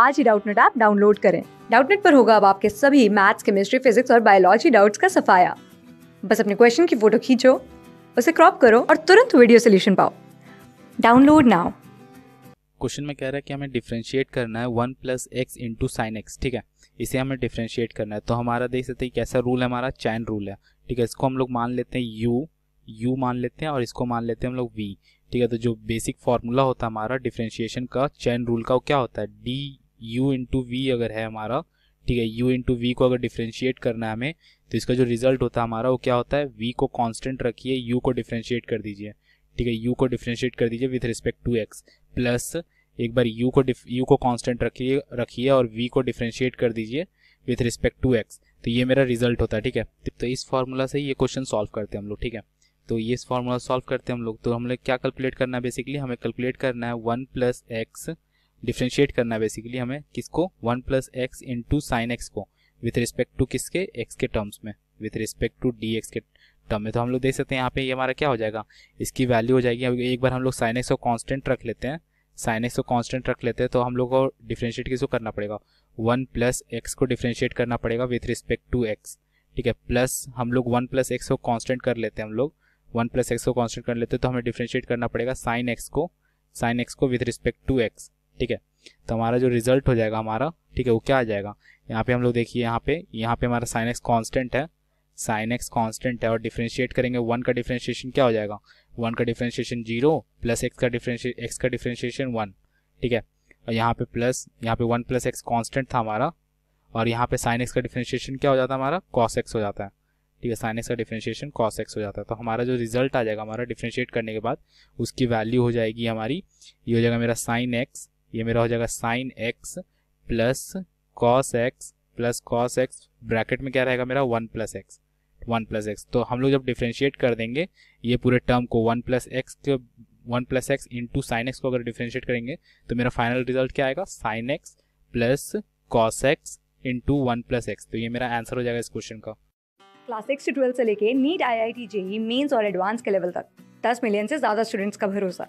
आज ही Doubtnut app download करें डाउटनेट पर होगा अब आपके सभी मैथ्स केमिस्ट्री फिजिक्स और बायोलॉजी डाउट्स का सफाया बस अपने क्वेश्चन की फोटो खींचो उसे क्रॉप करो और तुरंत वीडियो सोल्यूशन पाओ डाउनलोड नाउ क्वेश्चन में कह रहा है कि हमें डिफ्रेंशिएट करना है one plus x into sine x ठीक है इसे हमें डिफ्रेंशिएट करना है तो हमारा देख सकते हैं कैसा रूल है हमारा चैन रूल है ठीक है इसको हम लोग मान लेते हैं यू यू मान लेते हैं और इसको मान लेते हैं हम लोग वी ठीक है तो जो बेसिक फार्मूला होता है हमारा डिफ्रेंशिएशन का चैन रूल का वो क्या होता है डी u इंटू वी अगर है हमारा ठीक है u इंटू वी को अगर डिफ्रेंशिएट करना है हमें तो इसका जो रिजल्ट होता है हमारा वो क्या होता है v को कांस्टेंट रखिए u को डिफ्रेंशिएट कर दीजिए ठीक है u को डिफ्रेंशिएट कर दीजिए with respect to x plus एक बार u को u को कांस्टेंट रखिए रखिए और v को डिफ्रेंशिएट कर दीजिए विथ रिस्पेक्ट टू एक्स तो ये मेरा रिजल्ट होता है ठीक है तो इस फॉर्मूला से ये क्वेश्चन सॉल्व करते हैं हम लोग ठीक है तो ये फॉर्मूला सॉल्व करते हैं हम लोग तो हम लोग क्या कैलकुलेट करना है बेसिकली हमें कैलकुलेट करना है वन प्लस एक्स डिफ्रेंशिएट करना है बेसिकली हमें किसको one plus x into sine x को विथ रिस्पेक्ट टू किसके एक्स के टर्म्स में with respect to d x के टर्म में तो हम लोग देख सकते हैं यहाँ पे ये हमारा क्या हो जाएगा इसकी वैल्यू हो जाएगी एक बार हम लोग साइन एक्स को कॉन्स्टेंट रख लेते हैं साइन एक्स को कॉन्स्टेंट रख लेते हैं तो हम लोग को डिफ्रेंशिएट किसको करना पड़ेगा वन प्लस एक्स को डिफ्रेंशिएट करना पड़ेगा विथ रिस्पेक्ट टू एक्स ठीक है प्लस हम लोग वन प्लस एक्स को कॉन्स्टेंट कर लेते हैं हम लोग वन प्लस एक्स को कॉन्स्टेंट कर लेते हैं तो हमें डिफ्रेंशिएट करना पड़ेगा साइन एक्स को साइन एक्स को विथ रिस्पेक्ट टू एक्स ठीक है तो हमारा जो रिजल्ट हो जाएगा हमारा ठीक है वो क्या आ जाएगा यहाँ पे हम लोग देखिए यहाँ पे यहाँ पे हमारा साइन एक्स कॉन्स्टेंट है साइन एक्स कॉन्स्टेंट है और डिफ्रेंशिएट करेंगे वन का डिफ्रेंशिएशन क्या हो जाएगा वन का डिफ्रेंशिएशन जीरो प्लस एक्स का डिफ्रेंशिए एक्स का डिफ्रेंशिएशन वन ठीक है और यहाँ पे प्लस यहाँ पे वन प्लस एक्स कॉन्स्टेंट था हमारा और यहाँ पे साइन एक्स का डिफ्रेंशिएशन क्या हो जाता है हमारा कॉस एक्स हो जाता है ठीक है साइन एक्स का डिफ्रेंशिएशन कॉस एक्स हो जाता है तो हमारा जो रिजल्ट आ जाएगा हमारा डिफ्रेंशिएट करने के बाद उसकी वैल्यू हो जाएगी हमारी ये हो जाएगा मेरा साइन एक्स ये मेरा हो जाएगा sine x plus cos x plus cos x bracket में क्या रहेगा मेरा one plus x one plus x तो हम लोग जब डिफ्रेंशिएट कर देंगे ये पूरे टर्म को वन प्लस एक्स के one plus x into sine x को अगर डिफ्रेंशिएट करेंगे तो मेरा फाइनल रिजल्ट क्या आएगा sine x plus cos x into one plus x तो ये मेरा आंसर हो जाएगा इस क्वेश्चन का क्लास सिक्स से ट्वेल्व से लेके NEET I I T JEE mains और एडवांस के लेवल तक दस मिलियन से ज्यादा स्टूडेंट्स का भरोसा